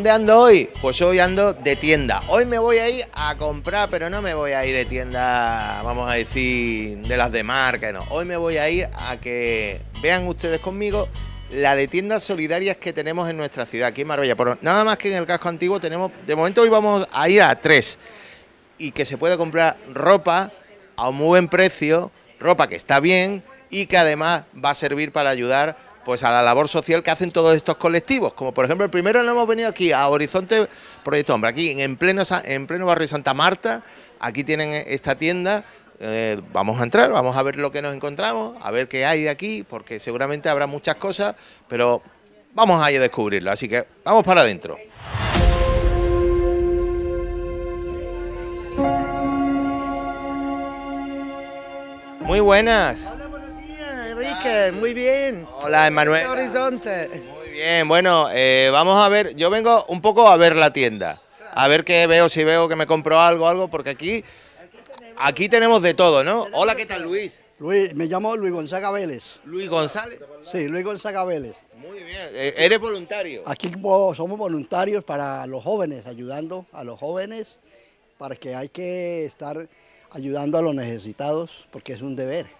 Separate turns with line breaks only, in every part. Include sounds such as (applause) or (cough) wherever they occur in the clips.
¿Dónde ando hoy? Pues hoy ando de tienda. Hoy me voy a ir a comprar, pero no me voy a ir de tienda, vamos a decir, de las de marca, no. Hoy me voy a ir a que vean ustedes conmigo la de tiendas solidarias que tenemos en nuestra ciudad, aquí en Marbella. nada más que en el casco antiguo tenemos, de momento hoy vamos a ir a tres. Y que se puede comprar ropa a un muy buen precio, ropa que está bien y que además va a servir para ayudar pues a la labor social que hacen todos estos colectivos. Como por ejemplo, el primero no hemos venido aquí a Horizonte Proyecto Hombre, aquí en pleno, en pleno barrio Santa Marta, aquí tienen esta tienda. Eh, vamos a entrar, vamos a ver lo que nos encontramos, a ver qué hay de aquí, porque seguramente habrá muchas cosas, pero vamos a ir a descubrirlo. Así que vamos para adentro. Muy buenas
muy bien.
Hola, Emanuel.
Horizonte.
Muy bien, bueno, eh, vamos a ver, yo vengo un poco a ver la tienda, a ver qué veo, si veo que me compro algo, algo, porque aquí, aquí tenemos
de todo, ¿no? Hola, ¿qué tal, Luis? Luis, me llamo Luis Gonzaga Vélez. ¿Luis González? Sí, Luis González Vélez.
Muy bien, eh, ¿eres voluntario? Aquí
somos voluntarios para los jóvenes, ayudando a los jóvenes, para que hay que estar ayudando a los necesitados, porque es un deber.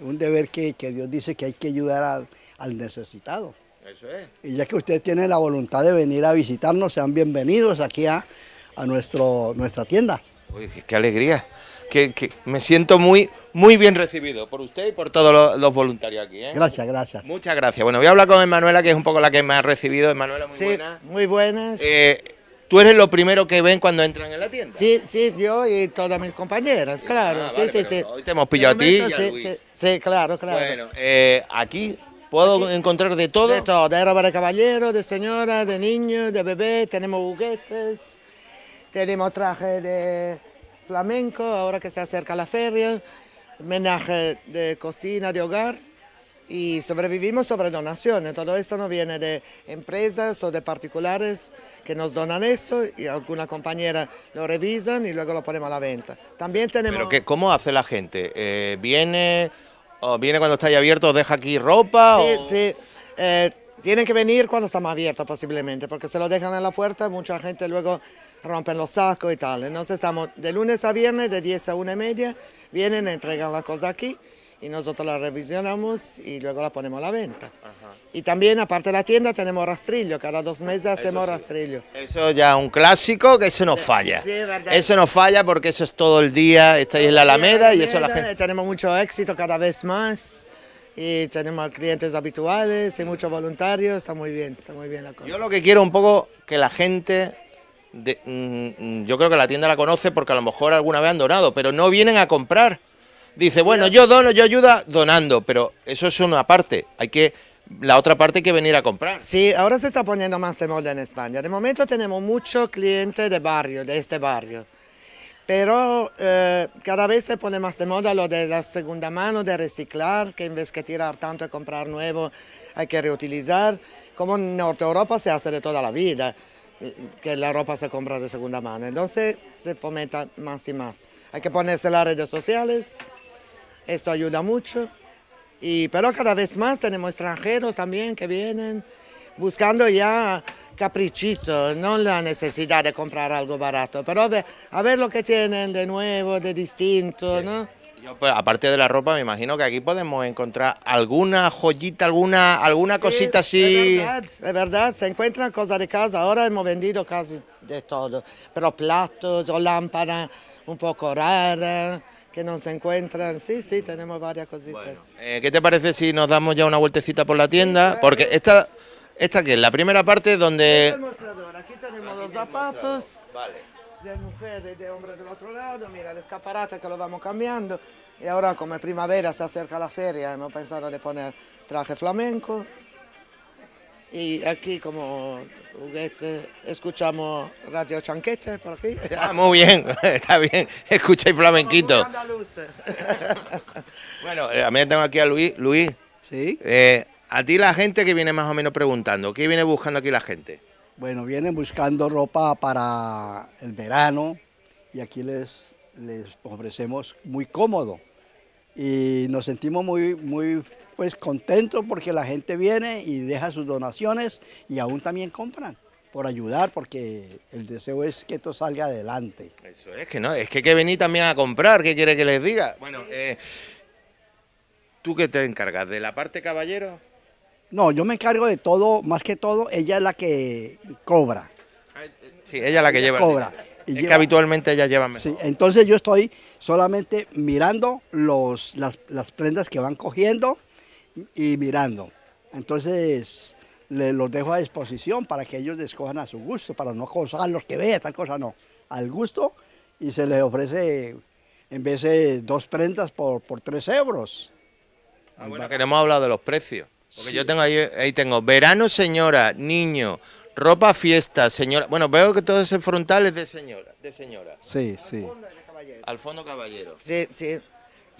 Un deber que, Dios dice que hay que ayudar al, necesitado. Eso es. Y ya que usted tiene la voluntad de venir a visitarnos, sean bienvenidos aquí a, a nuestro, nuestra tienda.
Uy, qué, alegría. Que, me siento muy, muy bien recibido por usted y por todos los, voluntarios aquí. ¿eh? Gracias, gracias. Muchas gracias. Bueno, voy a hablar con Emanuela, que es un poco la que me ha recibido. Emanuela, muy
sí, Muy buenas. Eh, ¿Tú eres lo primero que ven cuando entran en la tienda? Sí, sí, yo y todas mis compañeras, ah, claro. sí, sí, Hoy te hemos pillado a ti. Sí, claro, claro. Bueno,
eh, aquí
¿Puedo encontrar de todo? De todo, de ropa de caballero, de señora, de niño, de bebé, tenemos juguetes, tenemos traje de flamenco, ahora que se acerca la feria, homenaje de cocina, de hogar y sobrevivimos sobre donaciones. Todo esto no viene de empresas o de particulares que nos donan esto y alguna compañera lo revisan y luego lo ponemos a la venta. También tenemos... ¿Pero qué,
cómo hace la gente? Eh, ¿Viene o viene cuando está ahí abierto deja aquí ropa? Sí,
sí. Eh, tienen que venir cuando está más abierto posiblemente, porque se lo dejan en la puerta, mucha gente luego rompen los sacos y tal. Entonces estamos de lunes a viernes de 10 a 1 y media, vienen, entregan las cosas aquí y nosotros la revisionamos y luego la ponemos a la venta. Y también, aparte de la tienda, tenemos rastrillo, cada dos meses hacemos rastrillo. Eso
ya un clásico que eso nos falla. Sí,
verdad. Eso nos
falla porque eso es todo el día, estáis en la Alameda, y eso la gente...
Tenemos mucho éxito cada vez más y tenemos clientes habituales y muchos voluntarios, está muy bien, está muy bien la cosa. Yo lo que quiero un poco
que la gente mm, mm, yo creo que la tienda la conoce porque a lo mejor alguna vez han donado, pero no vienen a comprar dice, bueno, yo dono, yo ayuda donando, pero eso es una parte, hay que la otra parte hay que venir a comprar.
Sí, ahora se está poniendo más de moda en España. De momento tenemos muchos clientes de barrio, de este barrio. Pero eh, cada vez se pone más de moda lo de la segunda mano, de reciclar, que en vez que tirar tanto y comprar nuevo, hay que reutilizar. Como en Norte Europa se hace de toda la vida, que la ropa se compra de segunda mano. Entonces se fomenta más y más. Hay que ponerse las redes sociales. Esto ayuda mucho. Y, pero cada vez más tenemos extranjeros también que vienen buscando ya caprichito, no la necesidad de comprar algo barato, pero a ver, lo que tienen de nuevo, de distinto, ¿no?
Pues, aparte de la ropa, me imagino que aquí podemos encontrar alguna joyita, alguna, alguna cosita así.
de verdad, se encuentran cosas de casa. Ahora hemos vendido casi de todo, pero platos o lámparas un poco raras que nos encuentran. Sí, sí, tenemos varias cositas.
Eh, ¿Qué te parece si nos damos ya una vueltecita por la tienda? Porque esta, esta que es la primera parte donde...
Aquí tenemos los zapatos. De mujeres, de hombres del otro lado, mira el escaparate que lo vamos cambiando y ahora como primavera se acerca la feria hemos pensado de poner traje flamenco, y aquí, como juguete, escuchamos Radio Chanquete por aquí. Ah, muy bien,
(laughs) está bien. Escucháis flamenquito.
(laughs) bueno,
eh, a
mí tengo aquí a Luis. Luis. Sí. Eh, a ti la gente que viene más o menos preguntando, ¿qué viene buscando aquí la gente?
Bueno, vienen buscando ropa para el verano y aquí les, les ofrecemos muy cómodo y nos sentimos muy, muy pues contento porque la gente viene y deja sus donaciones y aún también compran por ayudar, porque el deseo es que esto salga adelante. Eso es, que no,
es que hay que venir también a comprar, ¿qué quiere que les diga? Bueno, eh, ¿tú qué te encargas? ¿De la parte caballero?
No, yo me encargo de todo, más que todo, ella es la que cobra.
Ah, eh, sí, ella es la que lleva. Cobra. Y que habitualmente ella lleva Sí,
entonces yo estoy solamente mirando los, las prendas que van cogiendo y mirando. Entonces, los dejo a disposición para que ellos escojan a su gusto, para no los que vean, tal cosa, no. Al gusto y se les ofrece en vez de dos prendas por, por tres euros.
Ah, que bueno, queremos hablar de los precios. Porque yo tengo ahí, ahí tengo verano, señora, niño, ropa, fiesta, señora. Bueno, veo que todo ese frontal
es de señora, de señora. Sí, sí. Al fondo caballero. Sí, sí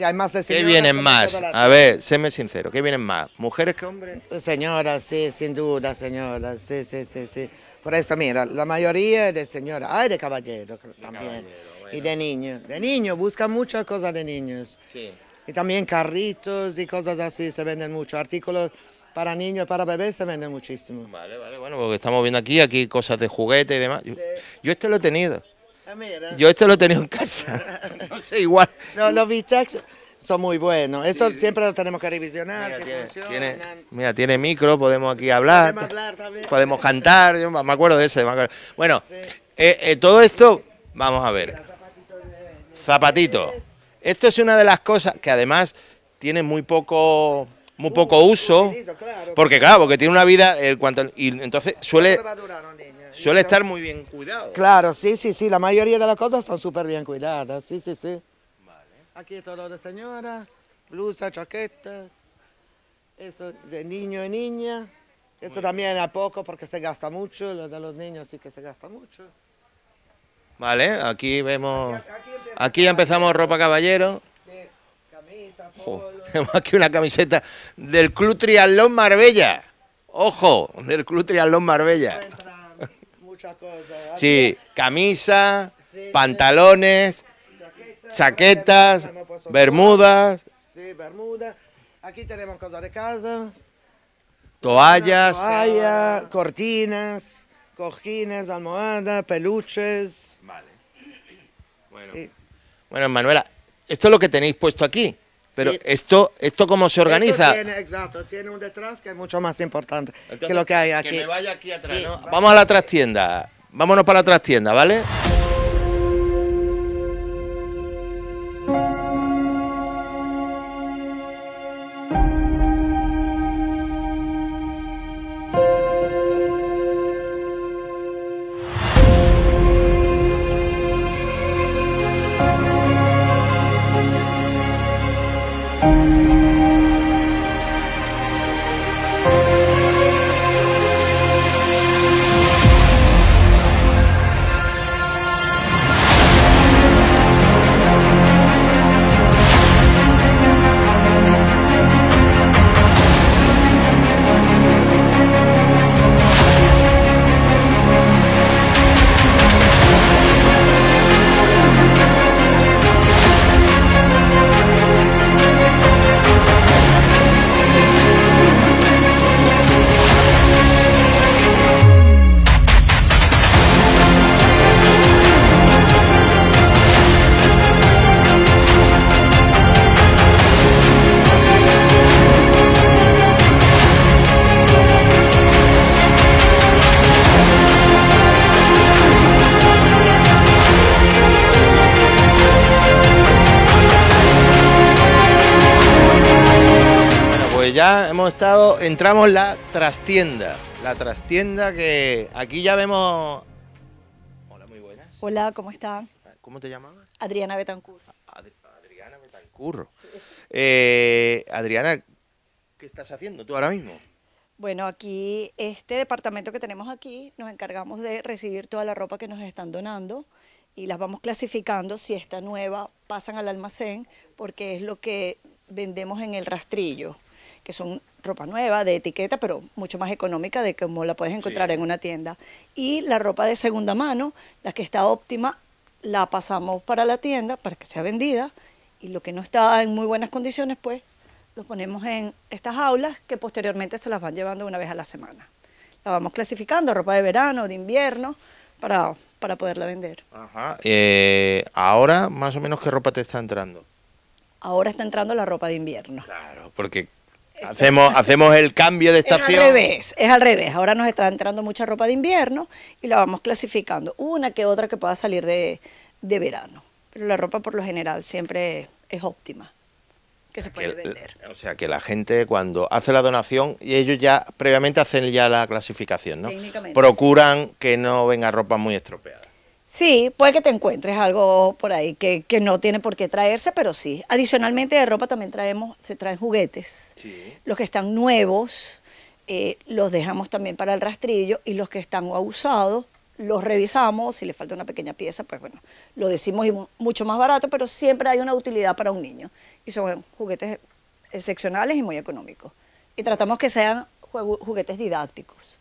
hay más de ¿Qué vienen más? A ver,
séme sincero, ¿qué vienen más? ¿Mujeres que hombres?
Señoras, sí, sin duda, señoras, sí, sí, sí, sí. Por eso, mira, la mayoría es de señoras, hay de caballeros también. Y de niños. De niños, buscan muchas cosas de niños. Sí. Y también carritos y cosas así, se venden mucho. Artículos para niños y para bebés se venden muchísimo. Vale, vale,
bueno, porque estamos viendo aquí, aquí cosas de juguete y demás. Yo, yo este lo he tenido. Ah, yo esto lo he tenido en casa.
(laughs) no sé, igual. No, los bistecs son muy buenos. Eso siempre lo tenemos que revisionar. si tiene,
mira, tiene micro, podemos aquí hablar. Podemos, cantar. Yo me acuerdo de ese. Bueno, eh, eh, todo esto, vamos a ver. Zapatito. Esto es una de las cosas que además tiene muy poco muy poco uh, uso, porque claro, porque tiene una vida, eh, cuanto, y entonces suele, Suele estar muy bien
cuidado. Claro, sí, sí, sí. La mayoría de las cosas son súper bien cuidadas. Sí, sí, sí. Aquí todo de señora, blusa, chaquetas, eso de niño y niña. Esto también a poco porque se gasta mucho, lo de los niños sí que se gasta mucho.
Vale, aquí vemos... Aquí, empezamos, ropa caballero. Sí, camisa, (laughs) Tenemos aquí una camiseta del Club Triatlón Marbella. Ojo, del Club Triatlón Marbella. Sí, camisa, pantalones, chaquetas,
bermudas. Aquí tenemos cosas de casa. Toallas. cortinas, cojines, almohadas, peluches. Vale. Bueno.
bueno, Manuela, esto es lo que tenéis puesto aquí. Pero esto, esto cómo se organiza.
Tiene, exacto, tiene un detrás que es mucho más importante que lo que hay aquí. Que me vaya aquí atrás, ¿no?
Vamos a la trastienda. Vámonos para la trastienda, ¿vale? estado, entramos la trastienda, la trastienda que aquí ya vemos...
Hola, muy buenas. Hola, ¿cómo están? ¿Cómo te llamabas? Adriana Betancur.
Adriana Betancur. Eh, Adriana, ¿qué estás haciendo tú ahora mismo?
Bueno, aquí, este departamento que tenemos aquí, nos encargamos de recibir toda la ropa que nos están donando y las vamos clasificando. Si está nueva, pasan al almacén porque es lo que vendemos en el rastrillo, que son ropa nueva, de etiqueta, pero mucho más económica de como la puedes encontrar en una tienda. Y la ropa de segunda mano, la que está óptima, la pasamos para la tienda para que sea vendida y lo que no está en muy buenas condiciones, pues lo ponemos en estas aulas que posteriormente se las van llevando una vez a la semana. La vamos clasificando, ropa de verano, de invierno, para, para poderla vender.
Eh, ahora, más o menos, ¿qué ropa te está entrando?
Ahora está entrando la ropa de invierno. Claro, porque Hacemos,
hacemos el cambio de estación. Es al revés,
es al revés. Ahora nos está entrando mucha ropa de invierno y la vamos clasificando. Una que otra que pueda salir de, verano. Pero la ropa por lo general siempre es óptima. Que se
puede vender. O sea que la gente cuando hace la donación, y ellos ya previamente hacen ya la clasificación, ¿no? Procuran que no venga ropa muy
estropeada. Sí, puede que te encuentres algo por ahí que, no tiene por qué traerse, pero sí. Adicionalmente de ropa también traemos, se traen juguetes. Los que están nuevos eh, los dejamos también para el rastrillo y los que están usados los revisamos, si le falta una pequeña pieza, pues bueno, lo decimos y mucho más barato, pero siempre hay una utilidad para un niño. Y son juguetes excepcionales y muy económicos. Y tratamos que sean juguetes didácticos.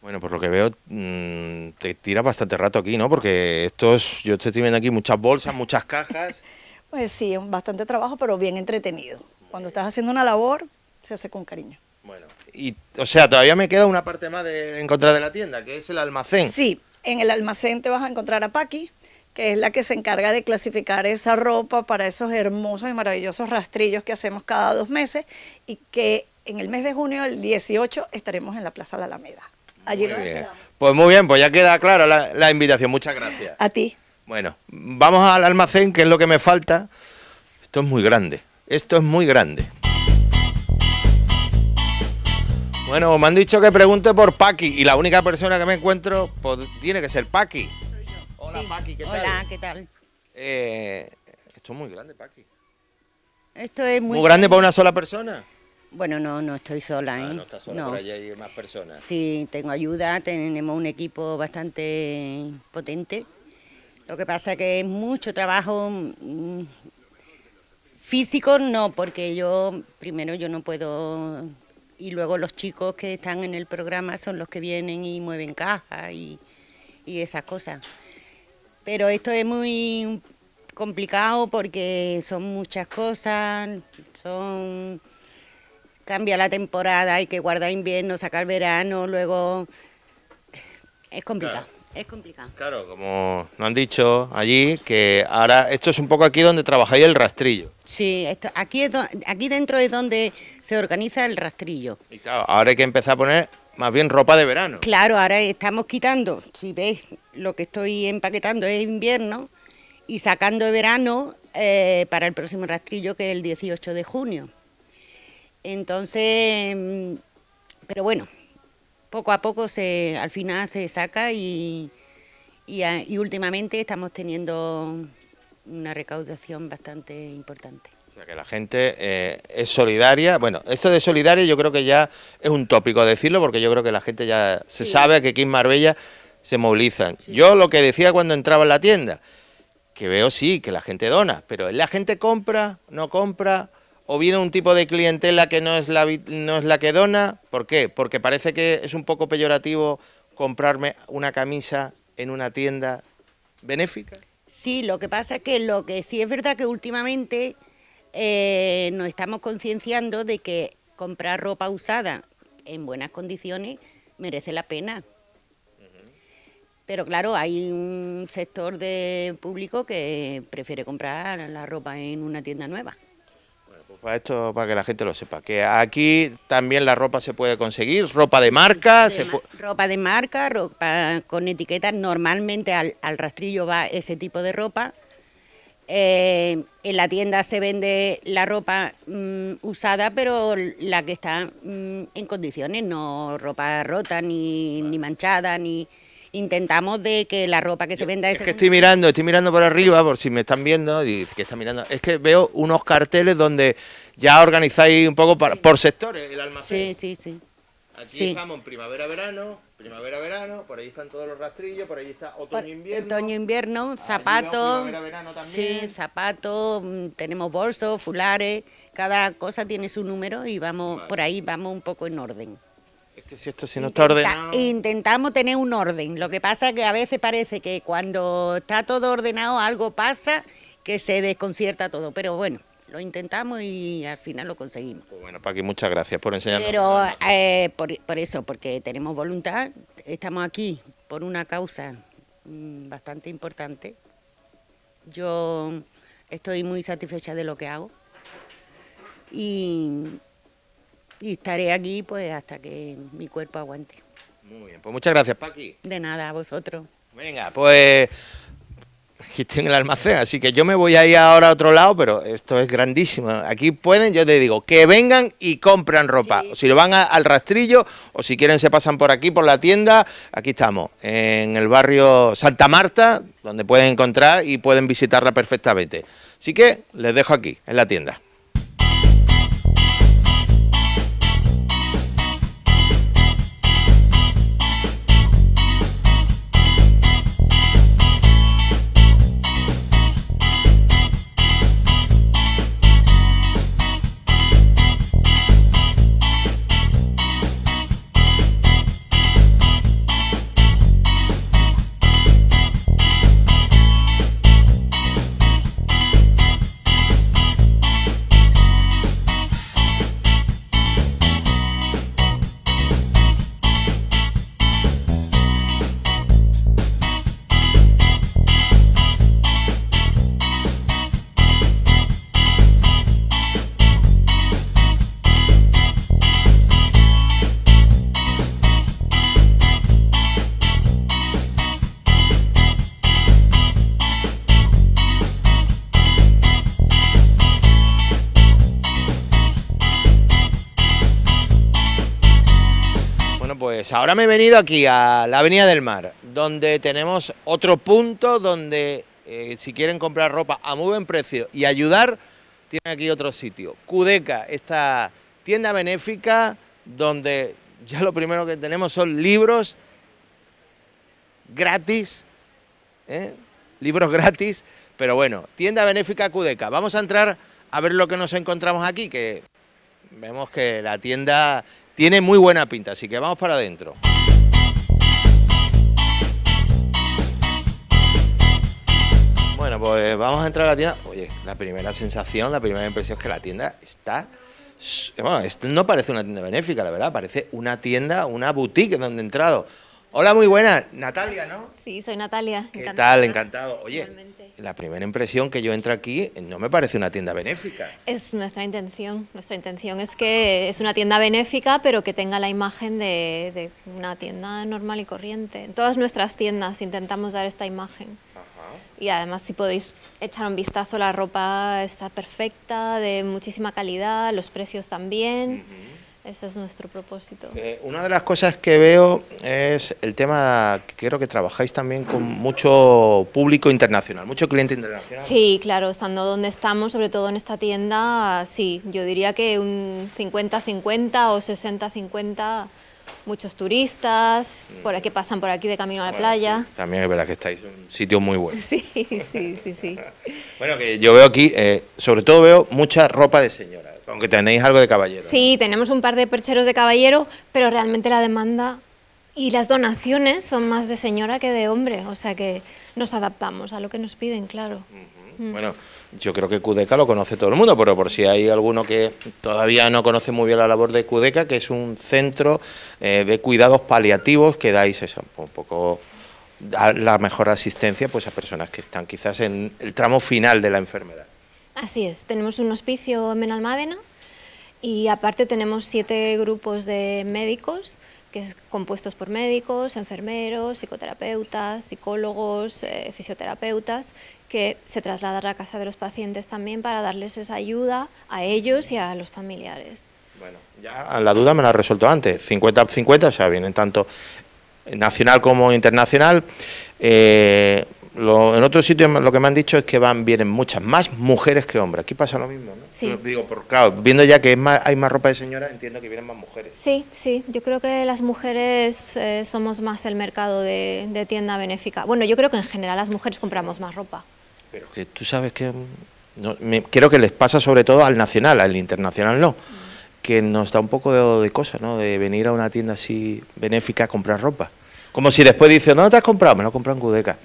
Bueno, por lo que veo, mm, te tiras bastante rato aquí, ¿no? Porque estos, yo estoy viendo aquí muchas bolsas, muchas
cajas. (laughs) pues sí, bastante trabajo, pero bien entretenido. Cuando estás haciendo una labor, se hace con cariño. Bueno,
y o sea, todavía me queda una parte más de encontrar de la tienda, que es el almacén. Sí,
en el almacén te vas a encontrar a Paqui, que es la que se encarga de clasificar esa ropa para esos hermosos y maravillosos rastrillos que hacemos cada dos meses y que en el mes de junio, el 18, estaremos en la Plaza de la Alameda.
Pues muy bien, pues ya queda clara la, invitación. Muchas gracias. A ti. Bueno, vamos al almacén, que es lo que me falta. Esto es muy grande. Esto es muy grande. Bueno, me han dicho que pregunte por Paqui y la única persona que me encuentro pues, tiene que ser Paqui.
Hola Paqui, ¿qué tal? Hola, ¿qué tal? Eh,
esto es muy grande,
Paqui. Esto es muy, muy grande, grande para una sola persona. Bueno, no, no estoy sola. Ah, ¿eh? no estás sola, hay más personas. Sí, tengo ayuda, tenemos un equipo bastante potente. Lo que pasa que es mucho trabajo mm, físico, no, porque yo primero yo no puedo y luego los chicos que están en el programa son los que vienen y mueven cajas y esas cosas. Pero esto es muy complicado porque son muchas cosas, son cambia la temporada, hay que guardar invierno, sacar verano, luego es complicado. Es complicado. Claro,
como nos han dicho allí, que ahora esto es un poco aquí donde trabajáis el rastrillo.
Sí, aquí, es aquí dentro es donde se organiza el rastrillo. Y
claro, ahora hay que empezar a poner más bien ropa de verano.
Claro, ahora estamos quitando, si ves, lo que estoy empaquetando es invierno y sacando de verano eh, para el próximo rastrillo que es el 18 de junio. Entonces, pero bueno, poco a poco se, al final se saca y, últimamente estamos teniendo una recaudación bastante importante.
O sea que la gente eh, es solidaria. Bueno, esto de solidaria yo creo que ya es un tópico decirlo porque yo creo que la gente ya se sabe que aquí en Marbella se movilizan. Yo lo que decía cuando entraba en la tienda, que veo sí, que la gente dona, pero la gente compra, no compra, o viene un tipo de clientela que no es, la, no es la que dona. ¿Por qué? Porque parece que es un poco peyorativo comprarme una camisa en una tienda benéfica.
Sí, lo que pasa es que lo que sí es verdad que últimamente eh, nos estamos concienciando de que comprar ropa usada en buenas condiciones merece la pena. Pero claro, hay un sector de público que prefiere comprar la ropa en una tienda nueva.
Para esto, para que la gente lo sepa, que aquí también la ropa se puede conseguir, ropa de marca.
ropa de marca, ropa con etiquetas, normalmente al, al rastrillo va ese tipo de ropa. Eh, en la tienda se vende la ropa mm, usada, pero la que está mm, en condiciones, no ropa rota, ni, ni manchada, ni intentamos de que la ropa que se venda... Es, que estoy
mirando, estoy mirando por arriba, por si me están viendo, y que está mirando... Es que veo unos carteles donde ya organizáis un poco por sectores
el almacén. Sí, sí, sí. Aquí vamos
en primavera-verano, primavera-verano,
por ahí están todos los rastrillos, por ahí está otoño-invierno. Otoño-invierno, zapatos, sí, zapatos, mm, tenemos bolsos, fulares, cada cosa tiene su número y vamos por ahí vamos un poco en orden.
Es que si esto no está ordenado...
Intentamos tener un orden. Lo que pasa es que a veces parece que cuando está todo ordenado algo pasa que se desconcierta todo. Pero bueno, lo intentamos y al final lo conseguimos. Pues bueno,
Paqui, muchas gracias por enseñarnos.
Pero eh, por, eso, porque tenemos voluntad, estamos aquí por una causa mm, bastante importante. Yo estoy muy satisfecha de lo que hago y y estaré aquí pues hasta que mi cuerpo aguante. Muy bien, pues muchas gracias, Paqui. De nada, a vosotros. Venga,
pues aquí estoy en el almacén, así que yo me voy a ir ahora a otro lado, pero esto es grandísimo. Aquí pueden, yo te digo, que vengan y compran ropa. O si lo van al rastrillo, o si quieren se pasan por aquí, por la tienda. Aquí estamos, en el barrio Santa Marta, donde pueden encontrar y pueden visitarla perfectamente. Así que les dejo aquí, en la tienda. Pues ahora me he venido aquí a la Avenida del Mar, donde tenemos otro punto donde eh, si quieren comprar ropa a muy buen precio y ayudar, tienen aquí otro sitio. Cudeca, esta tienda benéfica donde ya lo primero que tenemos son libros gratis, ¿eh? libros gratis, pero bueno, tienda benéfica Cudeca. Vamos a entrar a ver lo que nos encontramos aquí, que vemos que la tienda tiene muy buena pinta, así que vamos para adentro. Bueno, pues vamos a entrar a la tienda. Oye, la primera sensación, la primera impresión es que la tienda está... Bueno, no parece una tienda benéfica, la verdad, parece una tienda, una boutique donde he entrado. Hola, muy buena, Natalia,
¿no? Sí, soy Natalia. ¿Qué tal?
Encantado. Oye, la primera impresión que yo entro aquí no me parece una tienda benéfica.
Es nuestra intención. Nuestra intención es que es una tienda benéfica, pero que tenga la imagen de, una tienda normal y corriente. En todas nuestras tiendas intentamos dar esta imagen. Y además, si podéis echar un vistazo, la ropa está perfecta, de muchísima calidad, los precios también. Ese es nuestro propósito. Eh,
una de las cosas que veo es el tema que creo que trabajáis también con mucho público internacional, mucho cliente internacional.
Sí, claro, estando donde estamos, sobre todo en esta tienda, sí, yo diría que un 50-50 o 60-50 muchos turistas por aquí pasan por aquí de camino a la playa.
también es verdad que estáis en un sitio muy bueno.
Sí, sí, sí, sí. (laughs)
bueno, yo veo aquí, eh, sobre todo veo mucha ropa de señora. Aunque tenéis algo de caballero.
Sí, tenemos un par de percheros de caballero, pero realmente la demanda y las donaciones son más de señora que de hombre, o sea que nos adaptamos a lo que nos piden, claro. Mm.
Bueno, yo creo que Cudeca lo conoce todo el mundo, pero por si hay alguno que todavía no conoce muy bien la labor de Cudeca, que es un centro eh, de cuidados paliativos que dais eso, un poco la mejor asistencia pues a personas que están quizás en el tramo final de la enfermedad.
Así es, tenemos un hospicio en Menalmádena y aparte tenemos siete grupos de médicos que es compuestos por médicos, enfermeros, psicoterapeutas, psicólogos, eh, fisioterapeutas, que se trasladan a la casa de los pacientes también para darles esa ayuda a ellos y a los familiares. Bueno, ya
la duda me la he resuelto antes, 50-50, o sea, vienen tanto nacional como internacional. Eh, en otro sitio lo que me han dicho es que van vienen muchas más mujeres que hombres. Aquí pasa lo mismo, ¿no? Sí. Digo, claro, viendo ya que hay más ropa de señora, entiendo que vienen más mujeres.
Sí, sí. Yo creo que las mujeres eh, somos más el mercado de, tienda benéfica. Bueno, yo creo que en general las mujeres compramos más ropa.
Pero que tú sabes que... Mm, no, creo que les pasa sobre todo al nacional, al internacional no. Que nos da un poco de, cosas, cosa, ¿no? De venir a una tienda así benéfica a comprar ropa. Como si después dicen, no te has comprado? Me lo he comprado en Cudeca.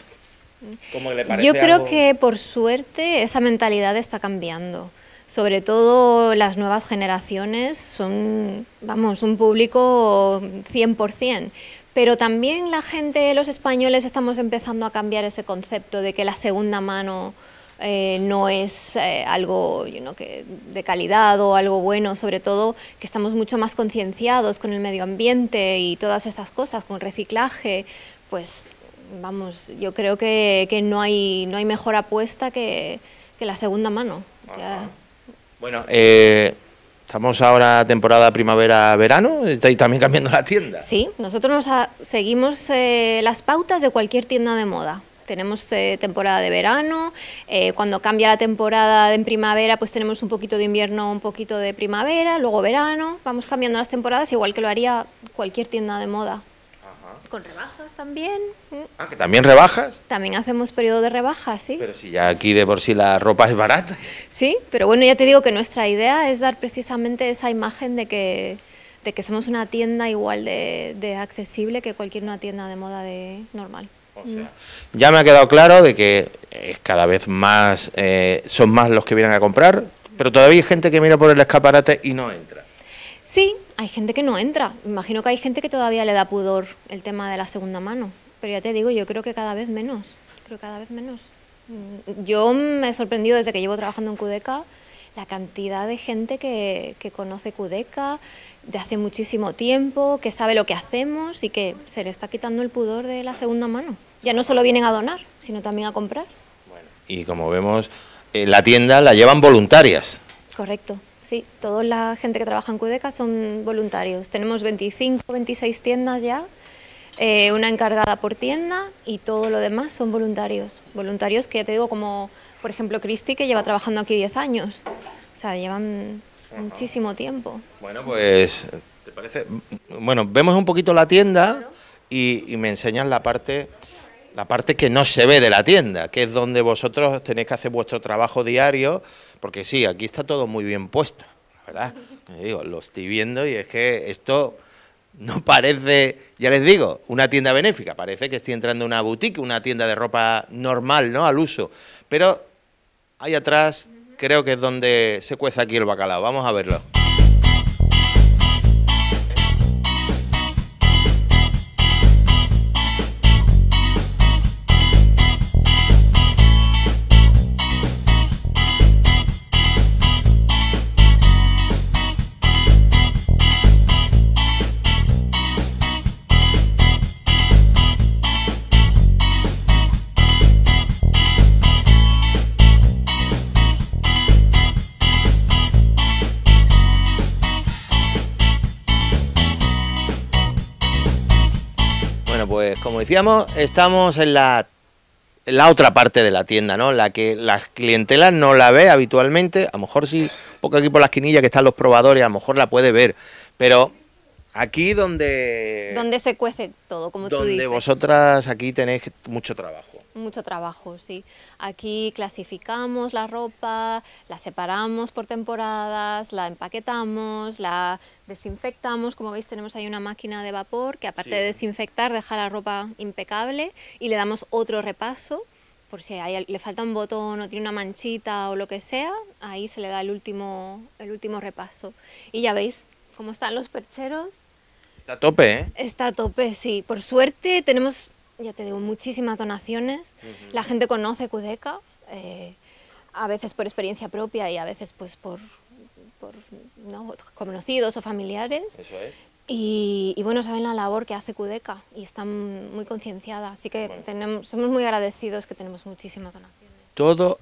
Yo creo que
por suerte esa mentalidad está cambiando. Sobre todo las nuevas generaciones son, vamos, un público 100%. Pero también la gente, los españoles, estamos empezando a cambiar ese concepto de que la segunda mano eh, no es eh, algo que de calidad o algo bueno, sobre todo que estamos mucho más concienciados con el medio ambiente y todas esas cosas, con reciclaje, pues vamos, yo creo que, no, hay, no hay mejor apuesta que, la segunda mano. Ah, ah.
Bueno, eh, estamos ahora temporada primavera-verano, estáis también cambiando la tienda. Sí,
nosotros seguimos eh, las pautas de cualquier tienda de moda. Tenemos eh, temporada de verano, cuando cambia la temporada en primavera, pues tenemos un poquito de invierno, un poquito de primavera, luego verano, vamos cambiando las temporadas igual que lo haría cualquier tienda de moda con rebajas también. ¿eh? Ah, que también rebajas. También hacemos periodo de rebajas, sí. Pero si ya
aquí de por sí la ropa es barata.
Sí, pero bueno, ya te digo que nuestra idea es dar precisamente esa imagen de que, de que somos una tienda igual de, accesible que cualquier una tienda de moda de normal. O mm. sea,
ya me ha quedado claro de que es cada vez más, eh, son más los que vienen a comprar, pero todavía hay gente que mira por el escaparate y no entra.
Sí, hay gente que no entra. Imagino que hay gente que todavía le da pudor el tema de la segunda mano. Pero ya te digo, yo creo que cada vez menos. Creo cada vez menos. Mm, yo me he sorprendido desde que llevo trabajando en Cudeca la cantidad de gente que, conoce Cudeca de hace muchísimo tiempo, que sabe lo que hacemos y que se le está quitando el pudor de la segunda mano. Ya no solo vienen a donar, sino también a comprar.
y como vemos, eh, la tienda la llevan voluntarias.
Correcto. Sí, toda la gente que trabaja en Cudeca son voluntarios. Tenemos 25, 26 tiendas ya, eh, una encargada por tienda y todo lo demás son voluntarios. Voluntarios que ya te digo, como por ejemplo Cristi, que lleva trabajando aquí 10 años. O sea, llevan muchísimo tiempo.
Bueno, pues, ¿te parece? Bueno, vemos un poquito la tienda y, me enseñan la parte la parte que no se ve de la tienda, que es donde vosotros tenéis que hacer vuestro trabajo diario porque sí, aquí está todo muy bien puesto, ¿verdad? lo estoy viendo y es que esto no parece, ya les digo, una tienda benéfica, parece que estoy entrando en una boutique, una tienda de ropa normal, ¿no? Al uso. Pero ahí atrás creo que es donde se cueza aquí el bacalao. Vamos a verlo. estamos en la, otra parte de la tienda, ¿no? La que la clientela no la ve habitualmente. A lo mejor sí, un poco aquí por la esquinilla que están los probadores, a lo mejor la puede ver. Pero aquí donde... Donde
se cuece todo, como tú dices. Donde vosotras
aquí tenéis mucho trabajo.
Mucho trabajo, sí. Aquí clasificamos la ropa, la separamos por temporadas, la empaquetamos, la desinfectamos. Como veis tenemos ahí una máquina de vapor que aparte de desinfectar deja la ropa impecable y le damos otro repaso por si le falta un botón o tiene una manchita o lo que sea, ahí se le da el último, el último repaso. Y ya veis cómo están los percheros.
Está a tope, ¿eh?
Está a tope, sí. Por suerte tenemos ya te digo, muchísimas donaciones. La gente conoce Cudeca, eh, a veces por experiencia propia y a veces pues por, conocidos o familiares. Y, bueno, saben la labor que hace Cudeca y están muy concienciadas. así que tenemos, somos muy agradecidos que tenemos muchísimas donaciones.
Todo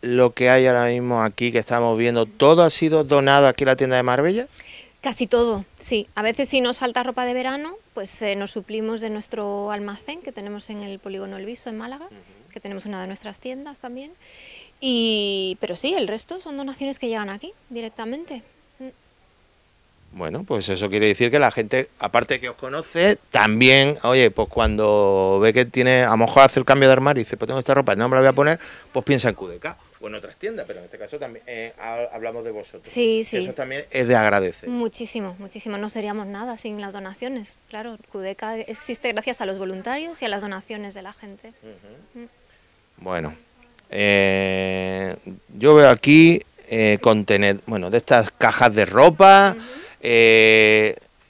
lo que hay ahora mismo aquí que estamos viendo, ¿todo ha sido donado aquí en la tienda de Marbella?
Casi todo, sí. A veces si nos falta ropa de verano, pues eh, nos suplimos de nuestro almacén que tenemos en el polígono Elviso en Málaga, que tenemos una de nuestras tiendas también. Y, pero sí, el resto son donaciones que llegan aquí directamente. Mm.
Bueno, pues eso quiere decir que la gente, aparte que os conoce, también, oye, pues cuando ve que tiene, a lo mejor hace el cambio de armario y dice, pues tengo esta ropa, no me la voy a poner, pues piensa en QDK en otras tiendas, pero en este caso también eh, hablamos de vosotros. Eso también es de agradecer.
Muchísimo, muchísimo. No seríamos nada sin las donaciones. Claro, Cudeca existe gracias a los voluntarios y a las donaciones de la gente. Mm.
Bueno, eh, yo veo aquí eh, bueno, de estas cajas de ropa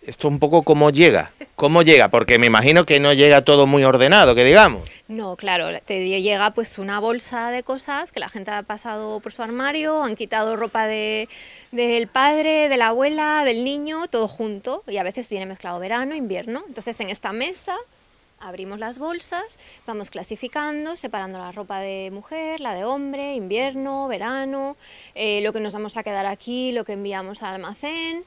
esto un poco cómo llega. ¿Cómo llega? Porque me imagino que no llega todo muy ordenado, que digamos.
No, claro, te llega pues una bolsa de cosas que la gente ha pasado por su armario, han quitado ropa de, del padre, de la abuela, del niño, todo junto, y a veces viene mezclado verano, invierno. Entonces en esta mesa abrimos las bolsas, vamos clasificando, separando la ropa de mujer, la de hombre, invierno, verano, eh, lo que nos vamos a quedar aquí, lo que enviamos al almacén,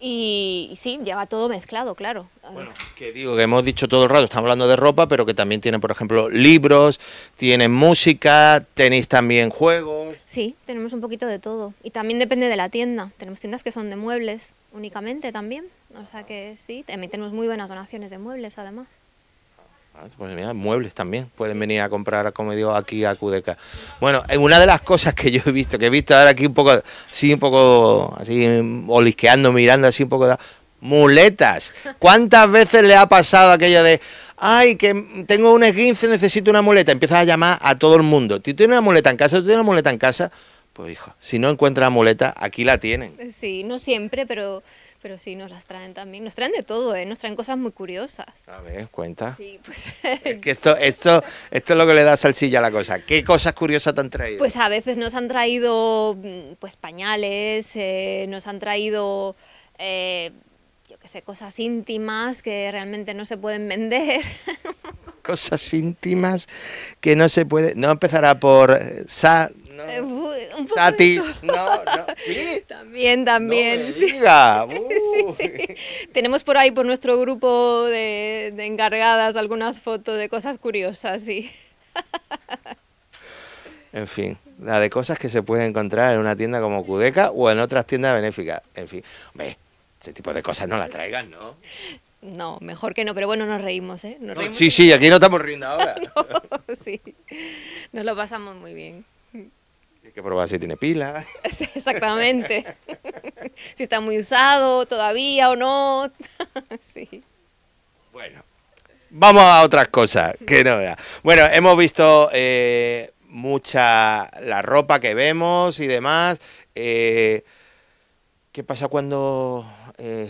y, sí, ya va todo mezclado, claro. Bueno,
que digo, que hemos dicho todo el rato, estamos hablando de ropa, pero que también tiene por ejemplo, libros, tienen música, tenéis también juegos.
Sí, tenemos un poquito de todo. Y también depende de la tienda. Tenemos tiendas que son de muebles únicamente también. O sea que sí, también tenemos muy buenas donaciones de muebles además.
Pues muebles también. Pueden venir a comprar, como digo, aquí a QDK. Bueno, eh, una de las cosas que yo he visto, que he visto ahora aquí un poco, así, un poco, así, olisqueando, mirando así un poco, muletas. ¿Cuántas veces le ha pasado aquello de, ay, que tengo un esguince, necesito una muleta? Empiezas a llamar a todo el mundo. ¿Tú tienes una muleta en casa? ¿Tú tienes una muleta en casa? Pues hijo, si no encuentras muleta, aquí la tienen.
Sí, no siempre, pero pero sí, nos las traen también. Nos traen de todo, ¿eh? Nos traen cosas muy curiosas. A ver,
cuenta. Sí, pues... que (laughs) esto, esto, esto es lo que le da salsilla a la cosa. ¿Qué cosas curiosas te han traído? Pues
a veces nos han traído mm, pues pañales, eh, nos han traído... Eh, yo qué sé, cosas íntimas que realmente no se pueden vender. (laughs)
Cosas íntimas que no se pueden... No empezará por... Eh, sa
no. También, también. (laughs) sí. Tenemos por ahí, por nuestro grupo de, encargadas, algunas fotos de cosas curiosas, sí. (laughs)
En fin, la de cosas que se puede encontrar en una tienda como Cudeca o en otras tiendas benéficas. En fin, ese tipo de cosas no las traigan, ¿no?
No, mejor que no, pero bueno, nos reímos, ¿eh? sí, sí, aquí no estamos riendo ahora. (laughs) sí, nos lo pasamos muy bien
que probar si tiene pila.
(laughs) Exactamente. (laughs) si está muy usado todavía o no. (laughs) sí.
Bueno, vamos a otras cosas que no Bueno, hemos visto eh, mucha la ropa que vemos y demás. Eh, ¿Qué pasa cuando eh,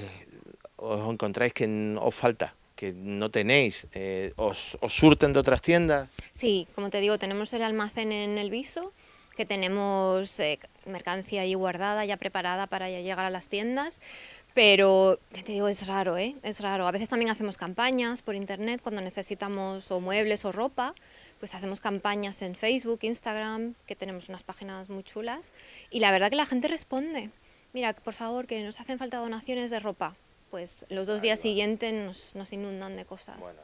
os encontráis que os falta? que no tenéis, os, os surten de otras tiendas.
Sí, como te digo, tenemos el almacén en el Viso, que tenemos eh, mercancía ahí guardada, ya preparada para ya llegar a las tiendas. Pero te digo, es raro, ¿eh? Es raro. A veces también hacemos campañas por internet cuando necesitamos o muebles o ropa, pues hacemos campañas en Facebook, Instagram, que tenemos unas páginas muy chulas. Y la verdad que la gente responde. Mira, por favor, que nos hacen falta donaciones de ropa. Pues los dos días siguientes nos, nos inundan de cosas. Bueno,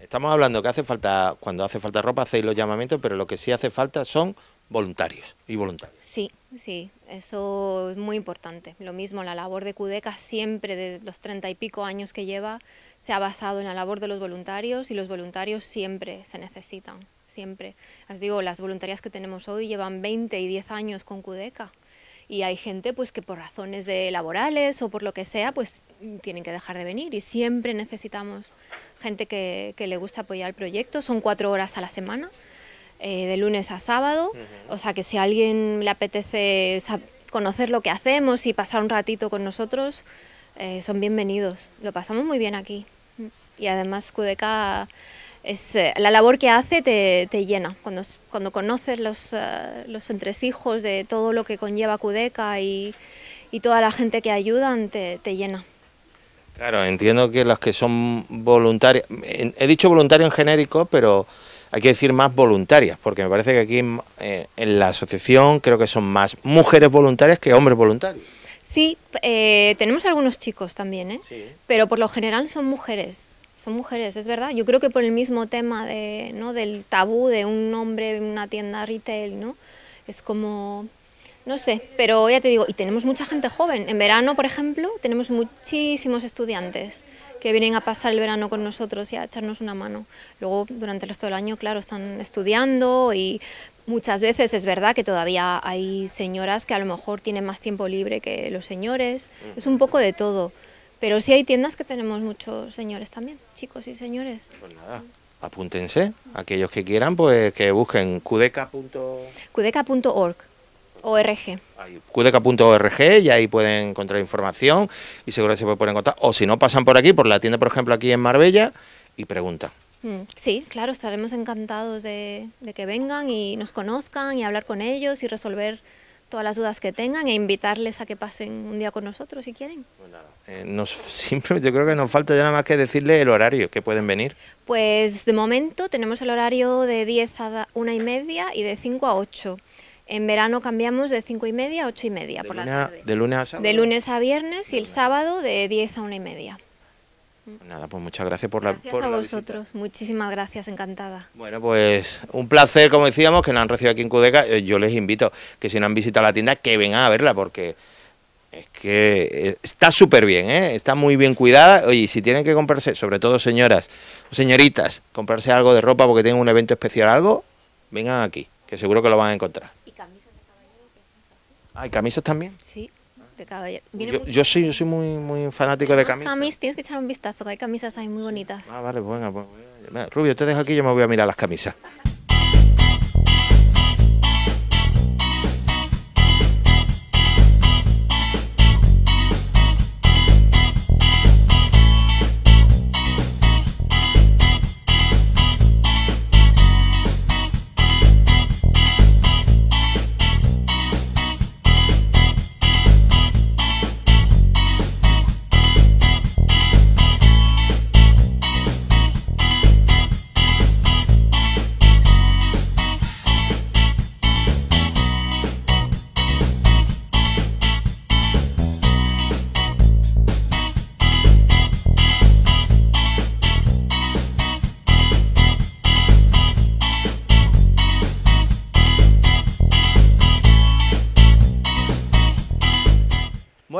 estamos hablando que hace falta, cuando hace falta ropa hacéis los llamamientos, pero lo que sí hace falta son voluntarios y voluntarias.
Sí, sí, eso es muy importante. Lo mismo, la labor de Cudeca siempre, de los treinta y pico años que lleva, se ha basado en la labor de los voluntarios y los voluntarios siempre se necesitan, siempre. Os digo, las voluntarias que tenemos hoy llevan 20 y 10 años con Cudeca y hay gente pues que por razones laborales o por lo que sea pues tienen que dejar de venir y siempre necesitamos gente que, que le gusta apoyar el proyecto son cuatro horas a la semana eh, de lunes a sábado, o sea que si a alguien le apetece conocer lo que hacemos y pasar un ratito con nosotros, eh, son bienvenidos. Lo pasamos muy bien aquí. Y además Cudeca es eh, la labor que hace te, llena. Cuando, cuando conoces los, los, entresijos de todo lo que conlleva Cudeca y, toda la gente que ayudan, te, te llena.
Claro, entiendo que las que son voluntarios... he dicho voluntario en genérico, pero hay que decir más voluntarias, porque me parece que aquí mm, eh, en la asociación creo que son más mujeres voluntarias que hombres voluntarios.
Sí, eh, tenemos algunos chicos también, ¿eh? pero por lo general son mujeres. Son mujeres, es verdad. Yo creo que por el mismo tema de, ¿no? del tabú de un hombre en una tienda retail, ¿no? Es como, no sé, pero ya te digo, y tenemos mucha gente joven. En verano, por ejemplo, tenemos muchísimos estudiantes que vienen a pasar el verano con nosotros y a echarnos una mano. Luego, durante el resto del año, claro, están estudiando y muchas veces es verdad que todavía hay señoras que a lo mejor tienen más tiempo libre que los señores. Es un poco de todo. Pero sí hay tiendas que tenemos muchos señores también, chicos y señores. Pues nada,
apúntense. Aquellos que quieran, pues que busquen kudeca.org. ORG. Cudeca.org y ahí pueden encontrar información y seguro que se pueden encontrar. O si no, pasan por aquí, por la tienda, por ejemplo, aquí en Marbella y preguntan.
Mm, sí, claro, estaremos encantados de, que vengan y nos conozcan y hablar con ellos y resolver todas las dudas que tengan e invitarles a que pasen un día con nosotros si quieren. Pues
eh, nos, (laughs) siempre, yo creo que nos falta ya nada más que decirle el horario que pueden venir.
Pues de momento tenemos el horario de 10 a 1 y media y de 5 a 8. En verano cambiamos de 5 y media a 8 y media por la
tarde. ¿De lunes
a viernes y el sábado de 10 a 1 y media. Pues
nada, pues muchas gracias por la la Gracias a
vosotros, muchísimas gracias, encantada.
Bueno, pues un placer, como decíamos, que nos han recibido aquí en Cudeca. Eh, yo les invito que si no han visitado la tienda, que vengan a verla, porque es que eh, está súper bien, ¿eh? está muy bien cuidada. y si tienen que comprarse, sobre todo señoras o señoritas, comprarse algo de ropa porque tienen un evento especial, algo, vengan aquí, que seguro que lo van a encontrar. ¿Hay ah, camisas también?
Sí, de caballero.
Yo, yo soy muy, muy fanático de ah, camisas.
Camis, tienes que echar un vistazo, que hay camisas ahí muy bonitas. Ah, vale,
bueno pues. pues Rubio, te dejo aquí, y yo me voy a mirar las camisas.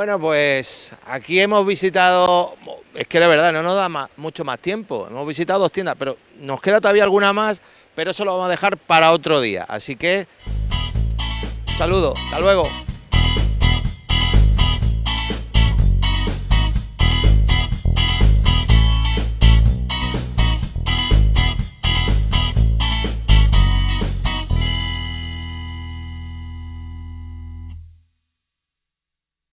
Bueno, pues aquí hemos visitado, es que la verdad no nos da mucho más tiempo, hemos visitado dos tiendas, pero nos queda todavía alguna más, pero eso lo vamos a dejar para otro día. Así que, saludo, hasta luego.